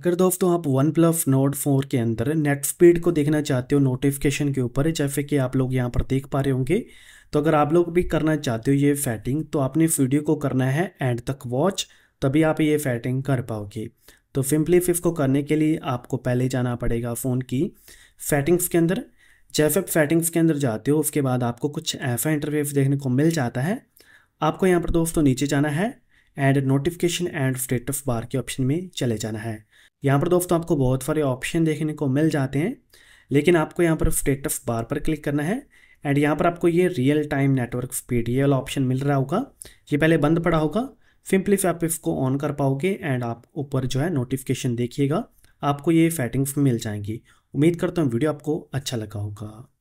अगर दोस्तों आप वन प्लस नोट फोर के अंदर नेट स्पीड को देखना चाहते हो नोटिफिकेशन के ऊपर जैसे कि आप लोग यहाँ पर देख पा रहे होंगे तो अगर आप लोग भी करना चाहते हो ये फैटिंग तो आपने वीडियो को करना है एंड तक वॉच तभी आप ये फैटिंग कर पाओगे तो सिंपली को करने के लिए आपको पहले जाना पड़ेगा फ़ोन की फैटिंग्स के अंदर जैसे आप के अंदर जाते हो उसके बाद आपको कुछ ऐसा इंटरव्यू देखने को मिल जाता है आपको यहाँ पर दोस्तों नीचे जाना है and notification and status bar के ऑप्शन में चले जाना है यहाँ पर दोस्तों आपको बहुत सारे ऑप्शन देखने को मिल जाते हैं लेकिन आपको यहाँ पर स्टेटस बार पर क्लिक करना है एंड यहाँ पर आपको ये रियल टाइम नेटवर्क स्पीड ये वाला ऑप्शन मिल रहा होगा ये पहले बंद पड़ा होगा सिंपली से आप इसको ऑन कर पाओगे एंड आप ऊपर जो है नोटिफिकेशन देखिएगा आपको ये सेटिंग्स मिल जाएंगी उम्मीद करता हूँ वीडियो आपको अच्छा लगा होगा